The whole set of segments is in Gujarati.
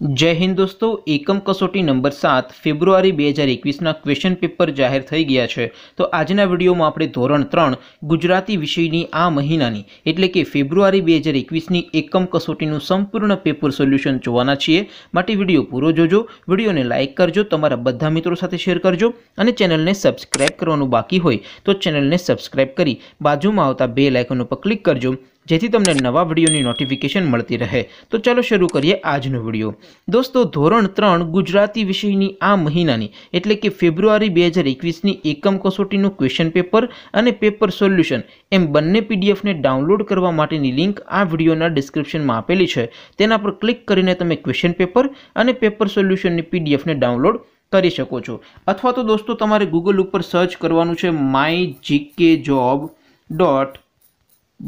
જય હિન્દ દોસ્તો એકમ કસોટી નંબર સાત ફેબ્રુઆરી બે હજાર એકવીસના ક્વેશ્ચન પેપર જાહેર થઈ ગયા છે તો આજના વિડીયોમાં આપણે ધોરણ ત્રણ ગુજરાતી વિષયની આ મહિનાની એટલે કે ફેબ્રુઆરી બે હજાર એકવીસની એકમ કસોટીનું સંપૂર્ણ પેપર સોલ્યુશન જોવાના છીએ માટે વિડીયો પૂરો જોજો વિડીયોને લાઇક કરજો તમારા બધા મિત્રો સાથે શેર કરજો અને ચેનલને સબસ્ક્રાઇબ કરવાનું બાકી હોય તો ચેનલને સબસ્ક્રાઇબ કરી બાજુમાં આવતા બે લાઇકન ઉપર ક્લિક કરજો જેથી તમને નવા વિડીયોની નોટિફિકેશન મળતી રહે તો ચાલો શરૂ કરીએ આજનો વિડીયો દોસ્તો ધોરણ ત્રણ ગુજરાતી વિષયની આ મહિનાની એટલે કે ફેબ્રુઆરી બે હજાર એકવીસની એકમ કસોટીનું ક્વેશ્ચન પેપર અને પેપર સોલ્યુશન એમ બંને પીડીએફને ડાઉનલોડ કરવા માટેની લિંક આ વિડીયોના ડિસ્ક્રિપ્શનમાં આપેલી છે તેના પર ક્લિક કરીને તમે ક્વેશ્ચન પેપર અને પેપર સોલ્યુશનની પીડીએફને ડાઉનલોડ કરી શકો છો અથવા તો દોસ્તો તમારે ગૂગલ ઉપર સર્ચ કરવાનું છે my GK job dot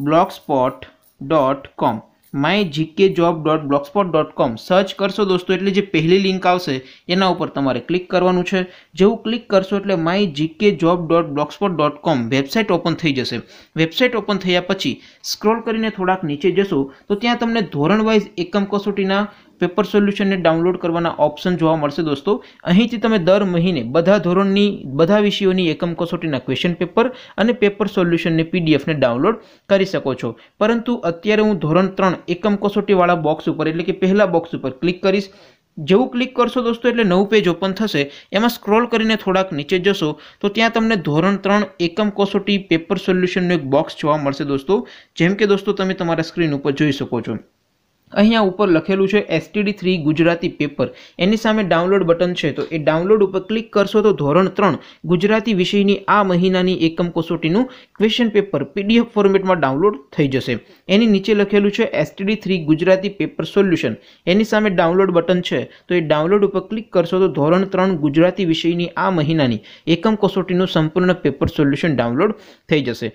blogspot dot com my GK job dot blogspot dot com search કરશો દોસ્તો એટલે જે પહેલી લિંક આવશે એના ઉપર તમારે ક્લિક કરવાનું છે જેવું ક્લિક કરશો એટલે my GK job dot blogspot dot com website open થઈ જશે વેબસાઇટ ઓપન થયા પછી સ્ક્રોલ કરીને થોડાક નીચે જશો તો ત્યાં તમને ધોરણ વાઇઝ એકમ કસોટીના પેપર સોલ્યુશનને ડાઉનલોડ કરવાના ઓપ્શન જોવા મળશે દોસ્તો અહીંથી તમે દર મહિને બધા ધોરણની બધા વિષયોની એકમ કસોટીના ક્વેશ્ચન પેપર અને પેપર સોલ્યુશનની પીડીએફને ડાઉનલોડ કરી શકો છો પરંતુ અત્યારે હું ધોરણ ત્રણ એકમ કસોટીવાળા બોક્સ ઉપર એટલે કે પહેલાં બોક્સ ઉપર ક્લિક કરીશ જેવું ક્લિક કરશો દોસ્તો એટલે નવું પેજ ઓપન થશે એમાં સ્ક્રોલ કરીને થોડાક નીચે જશો તો ત્યાં તમને ધોરણ ત્રણ એકમ કસોટી પેપર સોલ્યુશનનું એક બોક્સ જોવા મળશે દોસ્તો જેમ કે દોસ્તો તમે તમારા સ્ક્રીન ઉપર જોઈ શકો છો અહીંયા ઉપર લખેલું છે એસટીડી થ્રી ગુજરાતી પેપર એની સામે ડાઉનલોડ બટન છે તો એ ડાઉનલોડ ઉપર ક્લિક કરશો તો ધોરણ ત્રણ ગુજરાતી વિષયની આ મહિનાની એકમ કસોટીનું ક્વેશ્ચન પેપર પીડીએફ ફોર્મેટમાં ડાઉનલોડ થઈ જશે એની નીચે લખેલું છે STD three Gujarati paper solution એની સામે ડાઉનલોડ બટન છે તો એ ડાઉનલોડ ઉપર ક્લિક કરશો તો ધોરણ ત્રણ ગુજરાતી વિષયની આ મહિનાની એકમ કસોટીનું સંપૂર્ણ પેપર સોલ્યુશન ડાઉનલોડ થઈ જશે